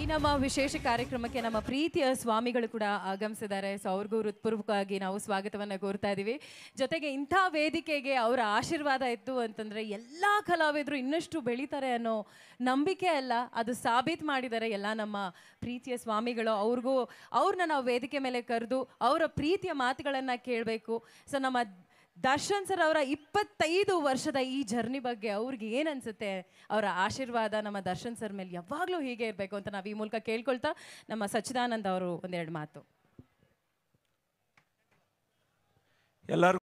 ಈ ನಮ್ಮ ವಿಶೇಷ ಕಾರ್ಯಕ್ರಮಕ್ಕೆ ನಮ್ಮ ಪ್ರೀತಿಯ ಸ್ವಾಮಿಗಳು ಕೂಡ ಆಗಮಿಸಿದ್ದಾರೆ ಸೊ ಅವ್ರಿಗೂ ಹೃತ್ಪೂರ್ವಕವಾಗಿ ನಾವು ಸ್ವಾಗತವನ್ನು ಕೋರ್ತಾ ಇದ್ದೀವಿ ಜೊತೆಗೆ ಇಂಥ ವೇದಿಕೆಗೆ ಅವರ ಆಶೀರ್ವಾದ ಇತ್ತು ಅಂತಂದರೆ ಎಲ್ಲ ಕಲಾವಿದರು ಇನ್ನಷ್ಟು ಬೆಳೀತಾರೆ ಅನ್ನೋ ನಂಬಿಕೆ ಅಲ್ಲ ಅದು ಸಾಬೀತು ಮಾಡಿದ್ದಾರೆ ಎಲ್ಲ ನಮ್ಮ ಪ್ರೀತಿಯ ಸ್ವಾಮಿಗಳು ಅವ್ರಿಗೂ ಅವ್ರನ್ನ ನಾವು ವೇದಿಕೆ ಮೇಲೆ ಕರೆದು ಅವರ ಪ್ರೀತಿಯ ಮಾತುಗಳನ್ನು ಕೇಳಬೇಕು ಸೊ ನಮ್ಮ ದರ್ಶನ್ ಸರ್ ಅವರ ಇಪ್ಪತ್ತೈದು ವರ್ಷದ ಈ ಜರ್ನಿ ಬಗ್ಗೆ ಅವ್ರಿಗೆ ಏನ್ ಅನ್ಸುತ್ತೆ ಅವರ ಆಶೀರ್ವಾದ ನಮ್ಮ ದರ್ಶನ್ ಸರ್ ಮೇಲೆ ಯಾವಾಗಲೂ ಹೀಗೆ ಇರಬೇಕು ಅಂತ ನಾವು ಈ ಮೂಲಕ ಕೇಳ್ಕೊಳ್ತಾ ನಮ್ಮ ಸಚ್ಚಿದಾನಂದ್ ಅವರು ಒಂದೆರಡು ಮಾತು ಎಲ್ಲರೂ